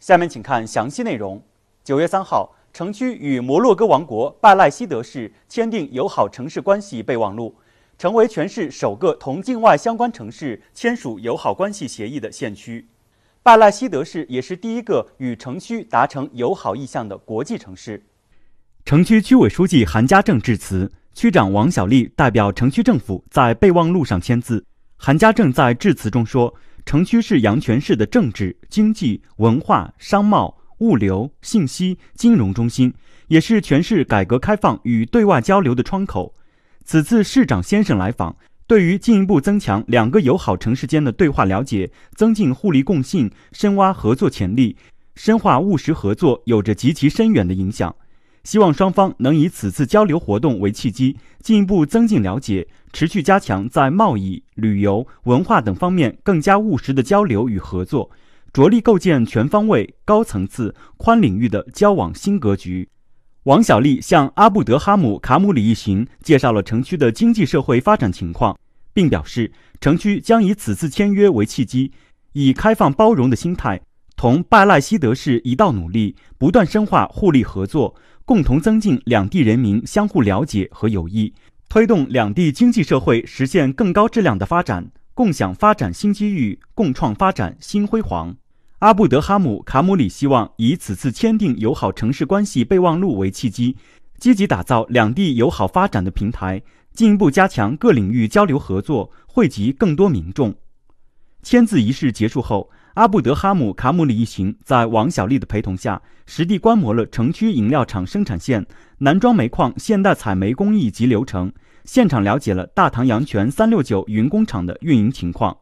下面请看详细内容。九月三号，城区与摩洛哥王国拜赖西德市签订友好城市关系备忘录，成为全市首个同境外相关城市签署友好关系协议的县区。拜赖西德市也是第一个与城区达成友好意向的国际城市。城区区委书记韩家正致辞，区长王小丽代表城区政府在备忘录上签字。韩家正在致辞中说。城区是阳泉市的政治、经济、文化、商贸、物流、信息、金融中心，也是全市改革开放与对外交流的窗口。此次市长先生来访，对于进一步增强两个友好城市间的对话了解，增进互利共性，深挖合作潜力，深化务实合作，有着极其深远的影响。希望双方能以此次交流活动为契机，进一步增进了解，持续加强在贸易、旅游、文化等方面更加务实的交流与合作，着力构建全方位、高层次、宽领域的交往新格局。王小丽向阿布德哈姆卡姆里一行介绍了城区的经济社会发展情况，并表示，城区将以此次签约为契机，以开放包容的心态。同巴赖希德市一道努力，不断深化互利合作，共同增进两地人民相互了解和友谊，推动两地经济社会实现更高质量的发展，共享发展新机遇，共创发展新辉煌。阿布德哈姆卡姆里希望以此次签订友好城市关系备忘录为契机，积极打造两地友好发展的平台，进一步加强各领域交流合作，惠及更多民众。签字仪式结束后，阿布德哈姆卡姆里一行在王小丽的陪同下，实地观摩了城区饮料厂生产线、南庄煤矿现代采煤工艺及流程，现场了解了大唐阳泉三六九云工厂的运营情况。